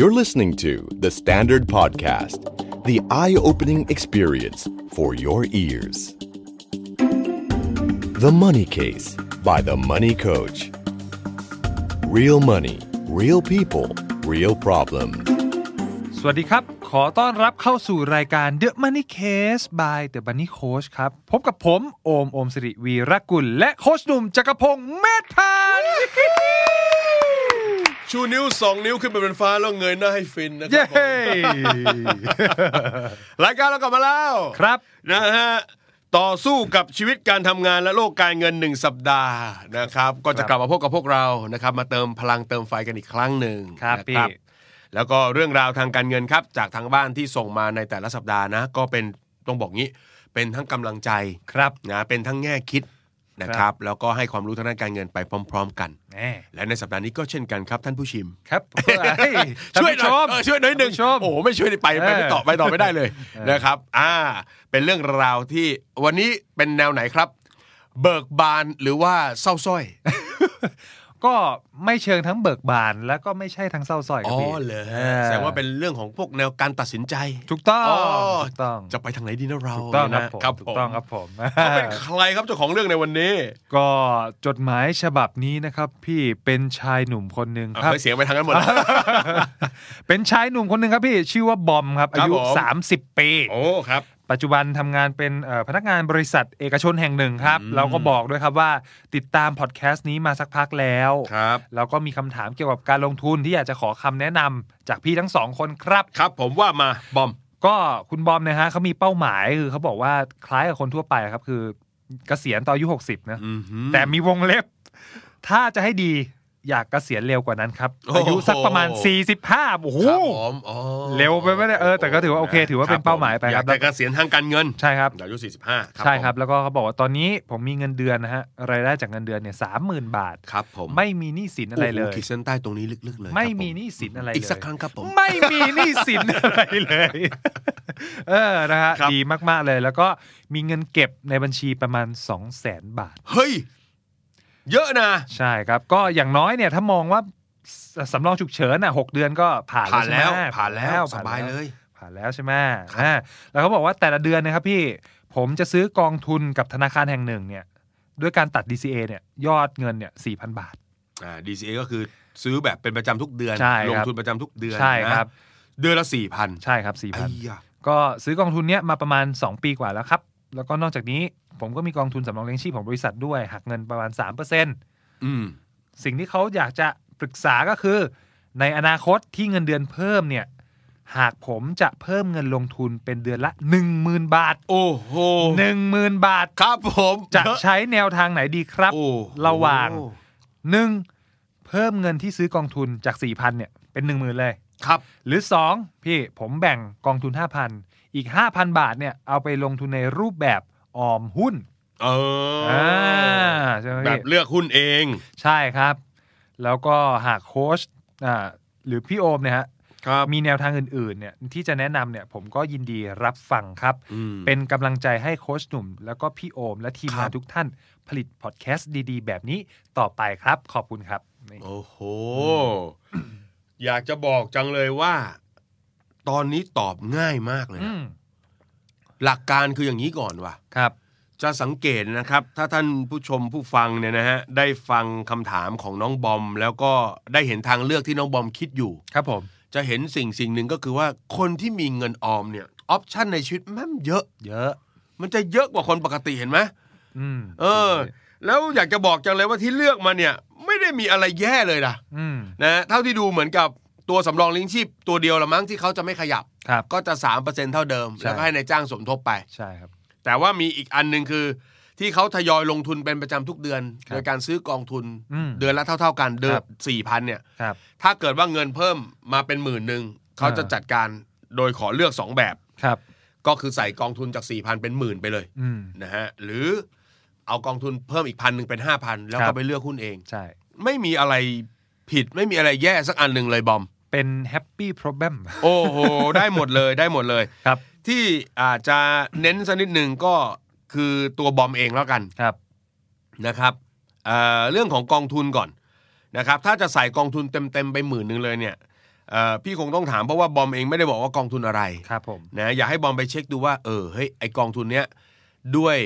You're listening to The Standard Podcast, the eye opening experience for your ears. The Money Case by The Money Coach. Real money, real people, real problems. สวัสดีครับ ขอต้อนรับเข้าสู่รายการ The Money Case by The Money Coach ครับ พบกับผม โอมโอมสิริวีรกุล และโคชหนุ่มจักรพงศ์เมธพันธ์ชูนิ้วสองนิ้วขึ้นไปเป็นฟ้าแล้วเงยหน้าให้ฟินนะครับรายการเรากลับมาแล้วครับนะฮะต่อสู้กับชีวิตการทำงานและโลกการเงินหนึ่งสัปดาห์นะครับก็จะกลับมาพบกับพวกเรานะครับมาเติมพลังเติมไฟกันอีกครั้งหนึ่งครับพี่แล้วก็เรื่องราวทางการเงินครับจากทางบ้านที่ส่งมาในแต่ละสัปดาห์นะก็เป็นต้องบอกงี้เป็นทั้งกำลังใจครับนะเป็นทั้งแง่คิดนะครับแล้วก็ให้ความรู้ทางด้านการเงินไปพร้อมๆกัน และในสัปดาห์นี้ก็เช่นกันครับ ท่านผู้ชิมครับ ช่วยชมช่วยหน่อยหนึ่งโอ้ไม่ช่วยไปไปไม่ต่อไปต่อไม่ได้เลยนะครับ อ่า เป็นเรื่องราวที่วันนี้เป็นแนวไหนครับ เบิกบานหรือว่าเศร้าส้อยก็ไม่เชิงทั้งเบิกบาน แล้วก็ไม่ใช่ทั้งเศร้าส้อยอ๋อพี่เลยแสดงว่าเป็นเรื่องของพวกแนวการตัดสินใจ ถูกต้องถูกต้อง จะไปทางไหนดีนะเรา ถูกต้องครับผม ถูกต้องครับผมเขาเป็นใครครับเจ้าของเรื่องในวันนี้ ก็จดหมายฉบับนี้นะครับ พี่เป็นชายหนุ่มคนหนึ่งครับเสียงไปทางนั้นหมดเป็นชายหนุ่มคนหนึ่งครับ พี่ชื่อว่าบอมครับ อายุ30 ปี โอ้ ครับปัจจุบันทำงานเป็นพนักงานบริษัทเอกชนแห่งหนึ่งครับ เราก็บอกด้วยครับว่าติดตามพอดแคสต์นี้มาสักพักแล้วครับเราก็มีคำถามเกี่ยวกับการลงทุนที่อยากจะขอคำแนะนำจากพี่ทั้งสองคนครับครับ ผมว่ามาบอม ก็คุณบอมนะฮะเขามีเป้าหมายคือเขาบอกว่าคล้ายกับคนทั่วไป ครับคือ เกษียณตอนอายุหกสิบนะแต่มีวงเล็บ ถ้าจะให้ดีอยากเกษียณเร็วกว่านั้นครับอายุสักประมาณ 45 โอ้โหเร็วไปไม่ได้เออแต่ก็ถือว่าโอเค ถือว่าเป็นเป้าหมายไปครับแต่เกษียณทางการเงินใช่ครับอายุ 45ใช่ครับแล้วก็เขาบอกว่าตอนนี้ผมมีเงินเดือนนะฮะรายได้จากเงินเดือนเนี่ยสามหมื่นบาทครับผมไม่มีหนี้สินอะไรเลยขีดเส้นใต้ตรงนี้ลึกๆเลยไม่มีหนี้สินอะไรอีกสักครั้งครับ ผมไม่มีหนี้สินอะไรเลยเออนะฮะดีมาก ๆเลยแล้วก็มีเงินเก็บในบัญชีประมาณ2 0 0 0 0 0บาทเฮ้ยเยอะนะ ใช่ครับ ก็อย่างน้อยเนี่ยถ้ามองว่า สำรองฉุกเฉินอ่ะหกเดือนก็ผ่านผ่านแล้วผ่านแล้วสบายเลย ผ่านแล้วใช่ไหมแล้วเขาบอกว่าแต่ละเดือนนะครับพี่ผมจะซื้อกองทุนกับธนาคารแห่งหนึ่งเนี่ยด้วยการตัด DCA เนี่ยยอดเงินเนี่ยสี่พันบาทอ่า DCA ก็คือซื้อแบบเป็นประจำทุกเดือนลงทุนประจำทุกเดือน ใช่ครับเดือนละสี่พันใช่ครับสี่พันก็ซื้อกองทุนเนี้ยมาประมาณ 2 ปีกว่าแล้วครับ แล้วก็นอกจากนี้ผมก็มีกองทุนสำรองเลี้ยงชีพของบริษัทด้วยหักเงินประมาณสามเปอร์เซ็นต์สิ่งที่เขาอยากจะปรึกษาก็คือ ในอนาคตที่เงินเดือนเพิ่มเนี่ย หากผมจะเพิ่มเงินลงทุนเป็นเดือนละหนึ่งหมื่นบาทโอ้โหหนึ่งหมื่นบาทครับ ผมจะใช้แนวทางไหนดีครับระหว่างหนึ่งเพิ่มเงินที่ซื้อกองทุนจากสี่พันเนี่ยเป็นหนึ่งหมื่นเลยครับหรือสองพี่ผมแบ่งกองทุนห้าพันอีกห้าพันบาทเนี่ยเอาไปลงทุนในรูปแบบออมหุ้น เออใช่ไหมแบบเลือกหุ้นเอง ใช่ครับ แล้วก็หากโค้ชอ่าหรือพี่โอม เนี่ยฮะมีแนวทางอื่นๆ เนี่ยที่จะแนะนำเนี่ย ผมก็ยินดีรับฟังครับ เป็นกำลังใจให้โค้ชหนุ่ม แล้วก็พี่โอมและทีมงานทุกท่านผลิตพอดแคสต์ดีๆแบบนี้ต่อไปครับขอบคุณครับ โอ้โห อยากจะบอกจังเลยว่า ตอนนี้ตอบง่ายมากเลยหลักการคืออย่างนี้ก่อนว่ะครับ จะสังเกตนะครับ ถ้าท่านผู้ชมผู้ฟังเนี่ยนะฮะได้ฟังคำถามของน้องบอมแล้วก็ได้เห็นทางเลือกที่น้องบอมคิดอยู่ครับผม จะเห็นสิ่งสิ่งหนึ่งก็คือว่าคนที่มีเงินออมเนี่ยออปชันในชีวิตมันเยอะเยอะ มันจะเยอะกว่าคนปกติเห็นไหมอืมเออ แล้วอยากจะบอกจังเลยว่าที่เลือกมาเนี่ยไม่ได้มีอะไรแย่เลยนะนะเท่าที่ดูเหมือนกับตัวสำรองลิงชีพตัวเดียวละมั้งที่เขาจะไม่ขยับครับก็จะสามเปอร์เซ็นเท่าเดิม แล้วก็ให้ในายจ้างสมทบไป ใช่ครับ แต่ว่ามีอีกอันหนึ่งคือที่เขาทยอยลงทุนเป็นประจำทุกเดือนโดยการซื้อกองทุนเดือนละเท่าๆกันเดือนสี่พันเนี่ย ครับ ถ้าเกิดว่าเงินเพิ่มมาเป็นหมื่นหนึ่ง เขาจะจัดการโดยขอเลือกสองแบบครับ ก็คือใส่กองทุนจากสี่พันเป็นหมื่นไปเลยนะฮะหรือเอากองทุนเพิ่มอีกพันหนึ่งเป็นห้าพันแล้วก็ไปเลือกหุ้นเองใช่ไม่มีอะไรผิดไม่มีอะไรแย่สักอันหนึ่งเลยบอมเป็นแฮปปี้โปรเบมโอ้โห ได้หมดเลย ได้หมดเลย ครับ ที่อาจจะเน้นสักนิดหนึ่งก็คือตัวบอมเองแล้วกัน ครับ นะครับเเรื่องของกองทุนก่อนนะครับ ถ้าจะใส่กองทุนเต็มๆไปหมื่นหนึ่งเลยเนี่ย พี่คงต้องถามเพราะว่าบอมเองไม่ได้บอกว่ากองทุนอะไร ครับผม นะ อยากให้บอมไปเช็คดูว่า เออ เฮ้ย ไอกองทุนเนี้ย ด้วย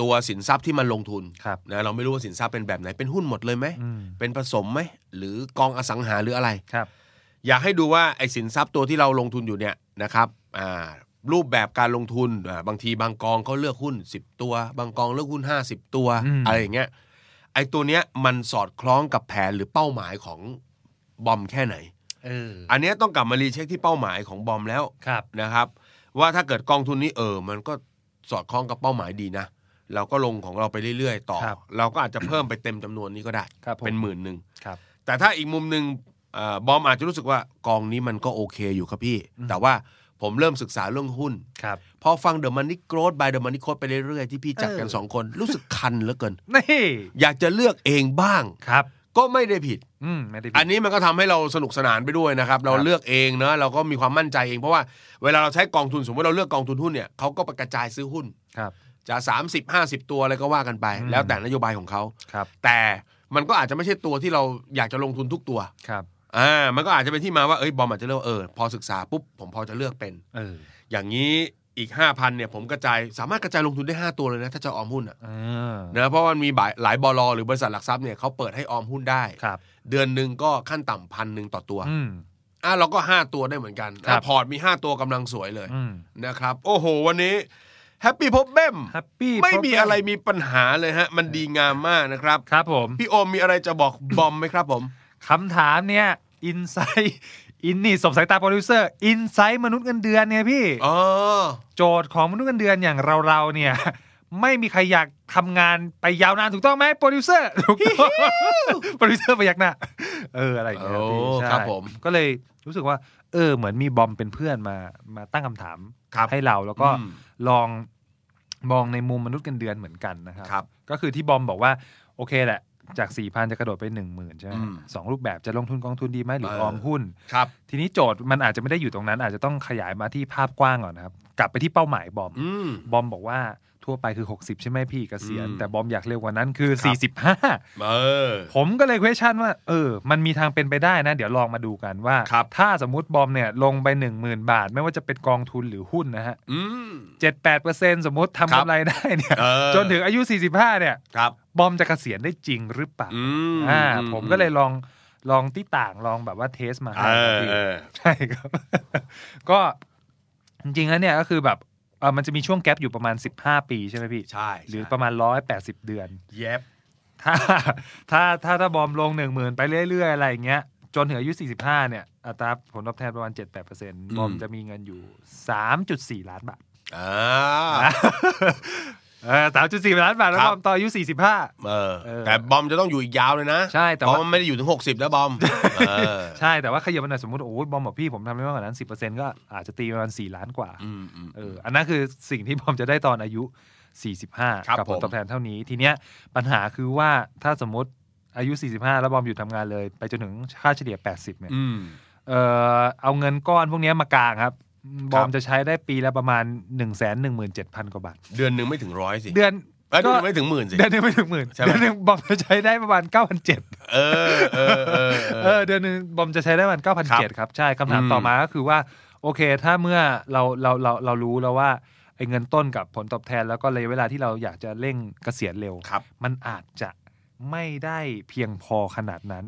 ตัวสินทรัพย์ที่มันลงทุนครับนะ เราไม่รู้ว่าสินทรัพย์เป็นแบบไหน เป็นหุ้นหมดเลยไหม เป็นผสมไหม หรือกองอสังหาหรืออะไร ครับอยากให้ดูว่าไอ้สินทรัพย์ตัวที่เราลงทุนอยู่เนี่ยนะครับรูปแบบการลงทุน บางทีบางกองเขาเลือกหุ้น10 ตัว บางกองเลือกหุ้น50 ตัว อะไรอย่างเงี้ยไอ้ตัวเนี้ยมันสอดคล้องกับแผนหรือเป้าหมายของบอมแค่ไหนอันนี้ต้องกลับมารีเช็คที่เป้าหมายของบอมแล้วนะครับ ว่าถ้าเกิดกองทุนนี้เออ มันก็สอดคล้องกับเป้าหมายดีนะเราก็ลงของเราไปเรื่อยๆต่อเราก็อาจจะเพิ่มไปเต็มจำนวนนี้ก็ได้เป็นหมื่นหนึ่งแต่ถ้าอีกมุมหนึ่งบอมอาจจะรู้สึกว่ากองนี้มันก็โอเคอยู่ครับพี่ แต่ว่าผมเริ่มศึกษาเรื่องหุ้นครับพอฟังเดอะมันนี่โกรดบายเดอะมันนี่โคดไปเรื่อยๆที่พี่จับกันสองคน รู้สึกคันเหลือเกินนี่อยากจะเลือกเองบ้างครับก็ไม่ได้ผิดอันนี้มันก็ทำให้เราสนุกสนานไปด้วยนะครับ เราเลือกเองเนะเราก็มีความมั่นใจเองเพราะว่าเวลาเราใช้กองทุนสมมติเราเลือกกองทุนหุ้นเนี่ยเขาก็กระจายซื้อหุ้นครับ จะ 30 50 ตัวอะไรก็ว่ากันไป แล้วแต่นโยบายของเขาครับ แต่มันก็อาจจะไม่ใช่ตัวที่เราอยากจะลงทุนทุกตัวครับอ่ามันก็อาจจะเป็นที่มาว่า เอ้ย บอมอาจจะเลือกเออ พอศึกษาปุ๊บผมพอจะเลือกเป็นเอออย่างนี้อีกห้าพันเนี่ย ผมกระจายสามารถกระจายลงทุนได้ห้าตัวเลยนะ ถ้าจะออมหุ้นอ่ะอ่านะเพราะมันมีหลายบอลหรือบริษัทหลักทรัพย์เนี่ยเขาเปิดให้ออมหุ้นได้ครับ เดือนหนึ่งก็ขั้นต่ำพันหนึ่งต่อตัวอ่าเราก็ห้าตัวได้เหมือนกันพอร์ตมีห้าตัวกำลังสวยเลยนะครับ โอ้โห วันนี้แฮปปี้พบเบ้มไม่มีอะไรมีปัญหาเลยฮะมันดีงามมากนะครับ ครับผม พี่โอมมีอะไรจะบอกบอมไหมครับ ผมคำถามเนี่ยอินไซอินนี่สบสายตาโปรดิวเซอร์อินไซต์มนุษย์เงินเดือนเนี่ยพี่โจทย์ของมนุษย์เงินเดือนอย่างเราเราเนี่ยไม่มีใครอยากทำงานไปยาวนานถูกต้องไหมโปรดิวเซอร์ถูกต้องโปรดิวเซอร์ไปยักน่าเอออะไรอย่างเงี้ยครัใช่ก็เลยรู้สึกว่า เออเหมือนมีบอมเป็นเพื่อนมามาตั้งคำถามให้เราแล้วก็ลองมองในมุมมนุษย์เงินเดือนเหมือนกันนะครับก็คือที่บอมบอกว่าโอเคแหละจากสี่พันจะกระโดดไปหนึ่งหมื่นใช่ไหมสองรูปแบบ จะลงทุนกองทุนดีไหมหรือออมหุ้นครับ ทีนี้โจทย์มันอาจจะไม่ได้อยู่ตรงนั้น อาจจะต้องขยายมาที่ภาพกว้างก่อนนะครับ กลับไปที่เป้าหมายบอมบอมบอกว่าทั่วไปคือ 60 ใช่ไหมพี่กเกษียณแต่บอมอยากเร็วกว่านั้นคือ 45เออผมก็เลยเควชั่นว่า เออ มันมีทางเป็นไปได้นะ เดี๋ยวลองมาดูกันว่า ถ้าสมมติบอมเนี่ย ลงไป1 0,000 บาท ไม่ว่าจะเป็นกองทุนหรือหุ้นนะฮะเจ็ดแปดเปอร์เซ็นต์สมมติทำกำไรได้เนี่ย จนถึงอายุ 45 เนี่ยบอมจะเกษียณได้จริงหรือเปล่าอ่า ผมก็เลยลองลองที่ต่างลองแบบว่าเทสมาใช่ครับ ก็จริงๆแล้วเนี่ยก็คือแบบออมันจะมีช่วงแกลบอยู่ประมาณ 15 ปีใช่ไหมพี่ ใช่ หรือประมาณ 180 เดือน เย็บ ถ้าถ้าถ้าถ้าบอมลง1 0,000 ไปเรื่อยๆ อะไรอย่างเงี้ย จนถึงอายุ45 เนี่ยอัตราผลตอบแทนประมาณ 7-8%บอมจะมีเงินอยู่ 3.4 ล้านบาทสามจุดสี่ล้านบาทแล้วบอมตอนอายุสี่สิบห้าแต่บอมจะต้องอยู่อีกยาวเลยนะใช่แต่ว่าไม่ได้อยู่ถึงหกสิบแล้วบอม ใช่แต่ว่าขยับมาหน่อยสมมติโอ้ยบอมบอกพี่ผมทำได้มากกว่านั้นสิบเปอร์เซ็นต์ก็อาจจะตีประมาณสี่ล้านกว่าอันนั้นคือสิ่งที่บอมจะได้ตอนอายุสี่สิบห้ากับผลตอบแทนเท่านี้ทีเนี้ยปัญหาคือว่าถ้าสมมติอายุ45แล้วบอมอยู่ทำงานเลย ไปจนถึงค่าเฉลี่ย80เนี่ยเอาเงินก้อนพวกนี้มากางครับบอมจะใช้ได้ปีละประมาณ1นึ่งแสนหนึ่งหมื่นเจ็ดพันกว่าบาท เดือนหนึ่งไม่ถึงร้อยสิเดือนเดือนไม่ถึงหมื่นสิเดือนหนึ่งไม่ถึงหมื่นเดือนหนึ่งบอมจะใช้ได้ประมาณเก้าพันเจ็ดเออเออเออเดือนหนึ่งบอมจะใช้ได้ประมาณเก้าพันเจ็ดครับ ใช่คำถามต่อมาก็คือว่าโอเคถ้าเมื่อเราเราเราเรารู้แล้วว่าไอ้เงินต้นกับผลตอบแทนแล้วก็ระยะเวลาที่เราอยากจะเร่งเกษียณเร็วมันอาจจะไม่ได้เพียงพอขนาดนั้น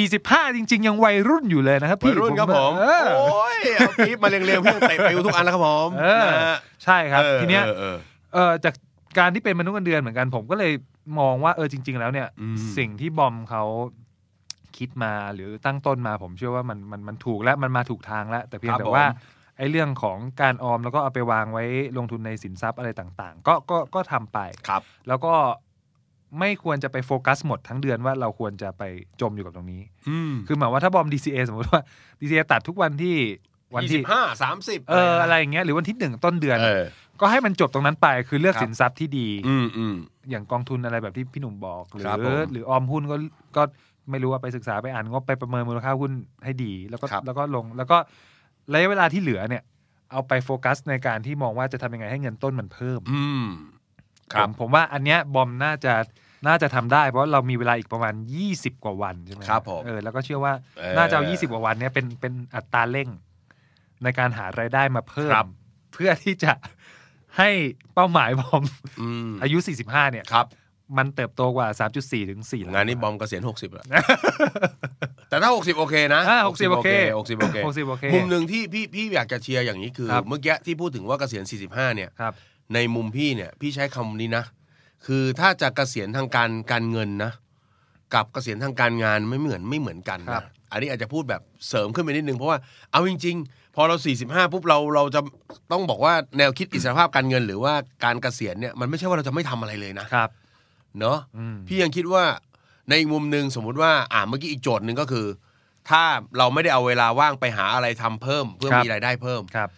45จริงๆ ยังวัยรุ่นอยู่เลยนะครับพี่วัยรุ่นครับผม โอ้ยเอาคลิปมาเรียงๆเพื่อเตะไปทุกอันแล้วครับผม ใช่ครับ ทีเนี้ย เออจากการที่เป็นมนุษย์เงินเดือนเหมือนกันผมก็เลยมองว่าเออจริงๆแล้วเนี่ย สิ่งที่บอมเขาคิดมาหรือตั้งต้นมาผมเชื่อว่ามันมันมันถูกและมันมาถูกทางแล้ว แต่เพียงแต่ว่า ไอ้เรื่องของการออมแล้วก็เอาไปวางไว้ลงทุนในสินทรัพย์อะไรต่าง ๆ ก็ก็ก็ทำไปครับแล้วก็ไม่ควรจะไปโฟกัสหมดทั้งเดือนว่าเราควรจะไปจมอยู่กับตรงนี้คือหมายว่าถ้าบอม DCA สมมติว่า DCA ตัดทุกวันที่ วันที่ห้าสามสิบเอออะไรอย่างเงี้ยหรือวันที่หนึ่งต้นเดือนก็ให้มันจบตรงนั้นไปคือเลือกสินทรัพย์ที่ดีอย่างกองทุนอะไรแบบที่พี่หนุ่มบอก หรือหรือออมหุ้นก็ก็ไม่รู้ว่าไปศึกษาไปอ่านงบไปประเมินมูลค่าหุ้นให้ดี แล้วก็แล้วก็ลง แล้วก็ระยะเวลาที่เหลือเนี่ย เอาไปโฟกัสในการที่มองว่าจะทำยังไงให้เงินต้นมันเพิ่ม อืมครับผมว่าอันเนี้ย บอมน่าจะน่าจะทำได้เพราะเรามีเวลาอีกประมาณ 20 กว่าวันใช่ไหมครับผมเออแล้วก็เชื่อว่า น่าจะเอา20 กว่าวัน เนี้ยเป็นเป็นอัตราเร่ง ในการหารายได้มาเพิ่มเพื่อที่จะให้เป้าหมายบอม อายุ 45 เนี่ยครับ มันเติบโตกว่า 3.4 ถึง4งานนี้บอมกเกษียณ60 แล้ว แต่ถ้า 60 โอเคนะ60 โอเค60โอเค60โอเคมุมหนึ่งที่พี่พี่อยากจะเชียร์อย่างนี้คือ เมื่อกี้ที่พูดถึงว่าเกษียณ45เนี่ยในมุมพี่เนี่ย พี่ใช้คำนี้นะคือถ้าจะกะเกษียณทางการการเงินนะ กับกเกษียณทางการงานไม่เหมือนไม่เหมือนกันครันะบอันนี้อาจจะพูดแบบเสริมขึ้นไปนิดนึงเพราะว่าเอาจริงๆพอเรา45ปุ๊บเราเราจะต้องบอกว่าแนวคิดอิสรภาพการเงิน หรือว่าการเกษียณเนี่ยมันไม่ใช่ว่าเราจะไม่ทำอะไรเลยนะครับเนาะพี่ยังคิดว่าในมุมหนึ่งสมมุติว่าอ่าเมื่อกี้อีกโจทย์หนึ่งก็คือ ถ้าเราไม่ได้เอาเวลาว่างไปหาอะไรทำเพิ่ม เพื่อมีรายได้เพิ่มครับ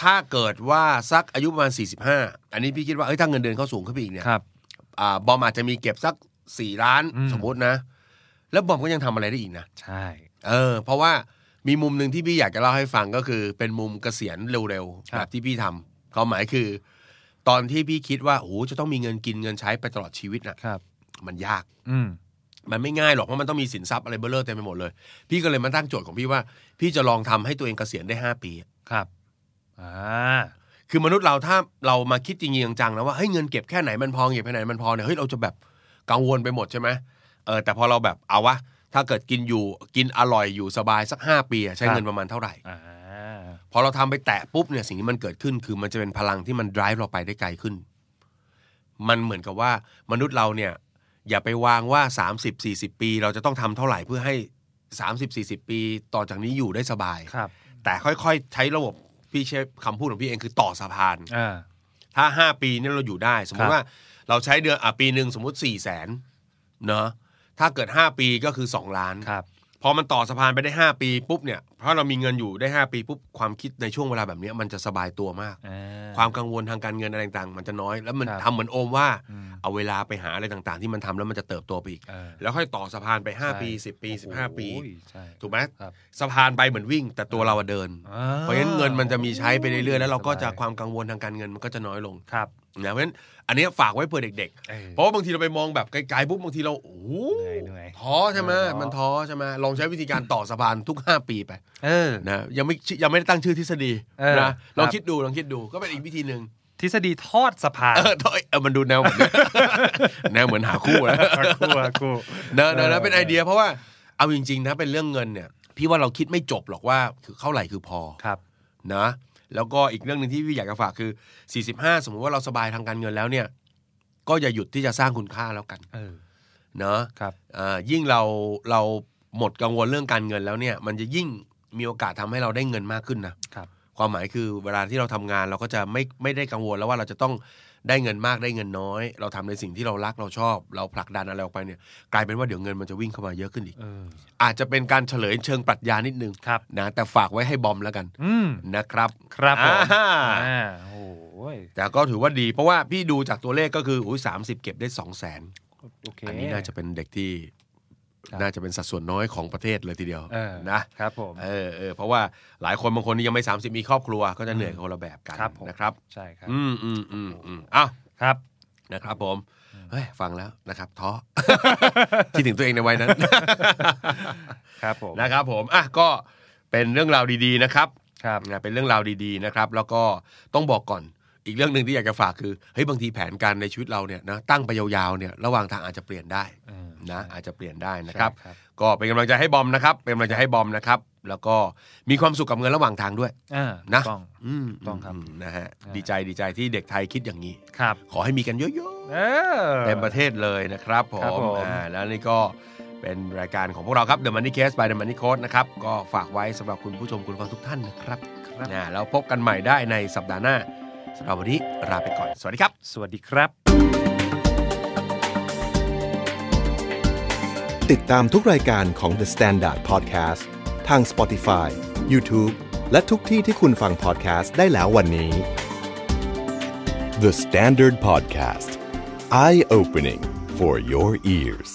ถ้าเกิดว่าสักอายุประมาณ 45 อันนี้พี่คิดว่าเอ้ยถ้าเงินเดือนเขาสูงขึ้นไปอีกเนี่ยบอม อาจจะมีเก็บสักสี่ล้านสมมตินะ แล้วบอมก็ยังทำอะไรได้อีกนะ ใช่ เออ เพราะว่ามีมุมหนึ่งที่พี่อยากจะเล่าให้ฟังก็คือ เป็นมุมเกษียณเร็วๆแบบที่พี่ทำความหมายคือ ตอนที่พี่คิดว่าโอ้จะต้องมีเงินกินเงินใช้ไปตลอดชีวิตนะครับ มันยาก อืมันไม่ง่ายหรอกเพราะมันต้องมีสินทรัพย์อะไรเบลเลอร์เต็มไปหมดเลย พี่ก็เลยมาตั้งโจทย์ของพี่ว่าพี่จะลองทำให้ตัวเองเกษียณได้ห้าปีครับอ่าคือมนุษย์เราถ้าเรามาคิดจริงๆจังนะว่าเฮ้ยเงินเก็บแค่ไหนมันพอเก็บแค่ไหนมันพอเนี่ยเฮ้ยเราจะแบบ กังวลไปหมดใช่ไหมเออแต่พอเราแบบเอาวะ ถ้าเกิดกินอยู่กินอร่อยอยู่สบายสัก 5 ปี ใช้เงินประมาณเท่าไหร่พอเราทำไปแตะปุ๊บเนี่ยสิ่งที่มันเกิดขึ้นคือมันจะเป็นพลังที่มัน drive เราไปได้ไกลขึ้น มันเหมือนกับว่ามนุษย์เราเนี่ย อย่าไปวางว่า30 40 ปี เราจะต้องทำเท่าไหร่เพื่อให้30 40 ปี ต่อจากนี้อยู่ได้สบายครับ แต่ค่อยๆใช้ระบบพี่ใช้คำพูดของพี่เองคือต่อสะพานถ้าห้าปีนี่เราอยู่ได้ สมมติว่าเราใช้เดือนอปีหนึ่งสมมติสี่แสนเนาะ ถ้าเกิดห้าปีก็คือสองล้านครับพอมันต่อสะพานไปได้ห้าปีปุ๊บเนี่ย เพราะเรามีเงินอยู่ได้ห้าปีปุ๊บความคิดในช่วงเวลาแบบนี้มันจะสบายตัวมากความกังวลทางการเงินอะไรต่างๆมันจะน้อยแล้วมันทำเหมือนโอมว่าเอาเวลาไปหาอะไรต่างๆที่มันทำแล้วมันจะเติบโตไปอีก แล้วค่อยต่อสะพานไป 5 ปี 10 ปี 15 ปีถูกไหมสะพานไปเหมือนวิ่งแต่ตัวเราเดิน เพราะฉะนั้นเงินมันจะมีใช้ไปเรื่อยๆ แล้วเราก็จะความกังวลทางการเงินมันก็จะน้อยลง ครับนะเพราะฉะนั้นอันนี้ฝากไว้เพื่อเด็ก ๆ เพราะว่าบางทีเราไปมองแบบไกลๆปุ๊บบางทีเราโอ้ท้อใช่ไหมมันท้อใช่ไหมลองใช้วิธีการต่อสะพานทุก 5 ปีไปนะยังไม่ยังไม่ได้ตั้งชื่อทฤษฎีนะลองคิดดูลองคิดดูก็เป็นอีกวิธีหนึ่งทฤษฎีทอดสะพานเออทอดเออมันดูแนวเหมือนแนวเหมือนหาคู่นะคู่คู่เนอะเนอะเป็นไอเดีย เพราะว่าเอาจริงๆนะเป็นเรื่องเงินเนี่ย พี่ว่าเราคิดไม่จบหรอกว่า คือเท่าไหร่คือพอครับ นะ แล้วก็อีกเรื่องหนึ่งที่พี่อยากจะฝากคือ45สมมุติว่าเราสบายทางการเงินแล้วเนี่ย ก็อย่าหยุดที่จะสร้างคุณค่าแล้วกันเออนาะครับยิ่งเราเราหมดกังวลเรื่องการเงินแล้วเนี่ย มันจะยิ่งมีโอกาสทำให้เราได้เงินมากขึ้นนะครับความหมายคือเวลาที่เราทำงานเราก็จะไม่ไม่ได้กังวลแล้วว่าเราจะต้องได้เงินมากได้เงินน้อย เราทำในสิ่งที่เรารักเราชอบเราผลักดันอะไรออกไปเนี่ยกลายเป็นว่าเดี๋ยวเงินมันจะวิ่งเข้ามาเยอะขึ้นอีกอาจจะเป็นการเฉลยเชิงปรัชญานิดนึงนะแต่ฝากไว้ให้บอมแล้วกันนะครับครับผมแต่ก็ถือว่าดี เพราะว่าพี่ดูจากตัวเลขก็คืออ้ยสามสิบเก็บได้สองแสนอันนี้น่าจะเป็นเด็กที่น่าจะเป็นสัดส่วนน้อยของประเทศเลยทีเดียวนะครับผมเออเออเพราะว่าหลายคนบางคนนี่ยังไม่30มีครอบครัว ก็จะเหนื่อยคนละแบบกันนะครับ ใช่ครับ อืมอืมอืมอืมอ้าวครับนะครับ ผมเฮ้ยฟังแล้วนะครับท้อคิดถึงตัวเองในวัยนั้นครับผมนะครับ ผมอ่ะก็เป็นเรื่องราวดีๆนะครับ ครับเป็นเรื่องราวดีๆนะครับ แล้วก็ต้องบอกก่อนอีกเรื่องหนึ่งที่อยากจะฝากคือเฮ้ยบางทีแผนการในชีวิตเราเนี่ยนะตั้งไปยาวๆเนี่ยระหว่างทางอาจจะเปลี่ยนได้นะอาจจะเปลี่ยนได้นะครับ ก็เป็นกำลังใจให้บอมนะครับเป็นกำลังใจให้บอมนะครับ แล้วก็มีความสุขกับเงินระหว่างทางด้วยนะต้องต้องครับนะฮะดีใจดีใจที่เด็กไทยคิดอย่างนี้ ครับ ขอให้มีกันเยอะ ๆเต็มประเทศเลยนะครับผมแล้วนี่ก็เป็นรายการของพวกเราครับ The Money Case by The Money Coach นะครับก็ฝากไว้สำหรับคุณผู้ชมคุณฟังทุกท่านนะครับนะแล้วพบกันใหม่ได้ในสัปดาห์หน้าสำหรับวันนี้ลาไปก่อนสวัสดีครับ สวัสดีครับติดตามทุกรายการของ The Standard Podcast ทาง Spotify, YouTube และทุกที่ที่คุณฟัง podcast ได้แล้ววันนี้ The Standard Podcast Eye Opening for your ears